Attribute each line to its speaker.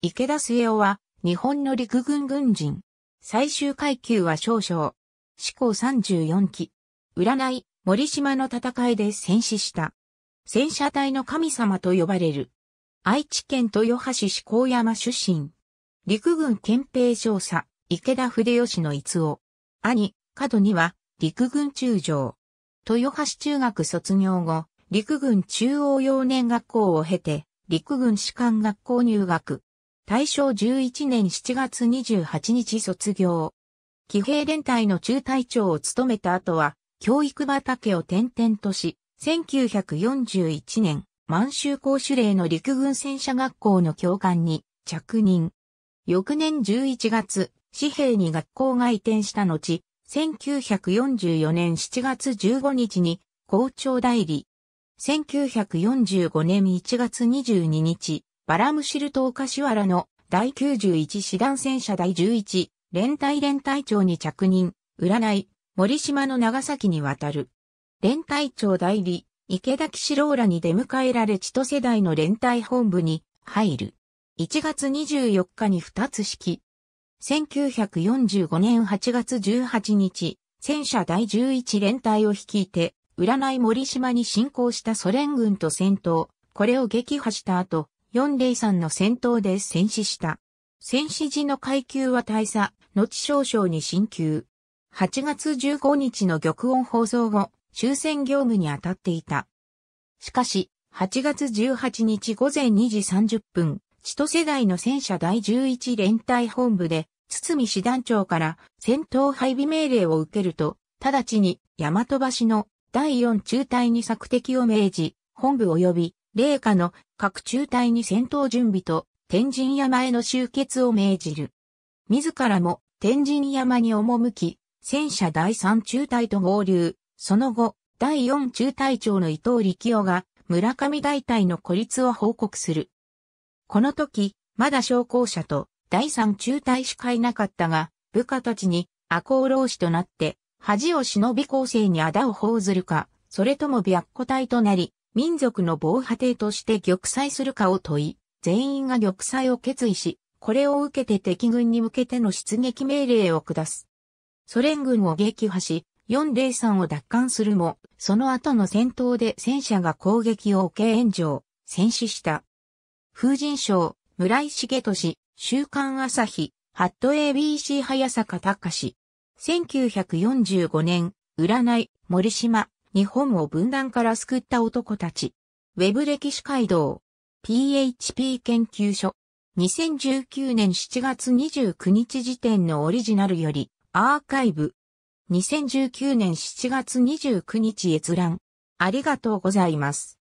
Speaker 1: 池田末夫は、日本の陸軍軍人。最終階級は少将。志向34期。占い、森島の戦いで戦死した。戦車隊の神様と呼ばれる。愛知県豊橋志向山出身。陸軍憲兵少佐、池田筆吉の逸夫。兄、角には、陸軍中将。豊橋中学卒業後、陸軍中央幼年学校を経て、陸軍士官学校入学。大正11年7月28日卒業。騎兵連隊の中隊長を務めた後は、教育畑を転々とし、1941年、満州公主令の陸軍戦車学校の教官に着任。翌年11月、紙幣に学校が移転した後、1944年7月15日に校長代理。1945年1月22日、バラムシルトカュワラの第91師団戦車第11連隊連隊長に着任、占い、森島の長崎に渡る。連隊長代理、池田騎士郎らに出迎えられ千歳代の連隊本部に入る。1月24日に二つ式。1945年8月18日、戦車第11連隊を率いて、占い森島に侵攻したソ連軍と戦闘、これを撃破した後、403の戦闘で戦死した。戦死時の階級は大佐、後少々に進級。8月15日の玉音放送後、終戦業務に当たっていた。しかし、8月18日午前2時30分、千歳台の戦車第11連隊本部で、堤師団長から戦闘配備命令を受けると、直ちに大和橋の第4中隊に索敵を命じ、本部及び霊下の各中隊に戦闘準備と天神山への集結を命じる。自らも天神山に赴き、戦車第3中隊と合流。その後、第4中隊長の伊藤力夫が村上大隊の孤立を報告する。この時、まだ将校者と第3中隊しかいなかったが、部下たちに赤穂浪士となって、恥を忍び構成に仇を報ずるか、それとも白虎隊となり、民族の防波堤として玉砕するかを問い、全員が玉砕を決意し、これを受けて敵軍に向けての出撃命令を下す。ソ連軍を撃破し、403を奪還するも、その後の戦闘で戦車が攻撃を受け炎上、戦死した。風神賞、村井重俊、週刊朝日、ハット ABC 早坂隆史。1945年、占い、森島、日本を分断から救った男たち。ウェブ歴史街道。PHP 研究所。2019年7月29日時点のオリジナルより、アーカイブ。2019年7月29日閲覧。ありがとうございます。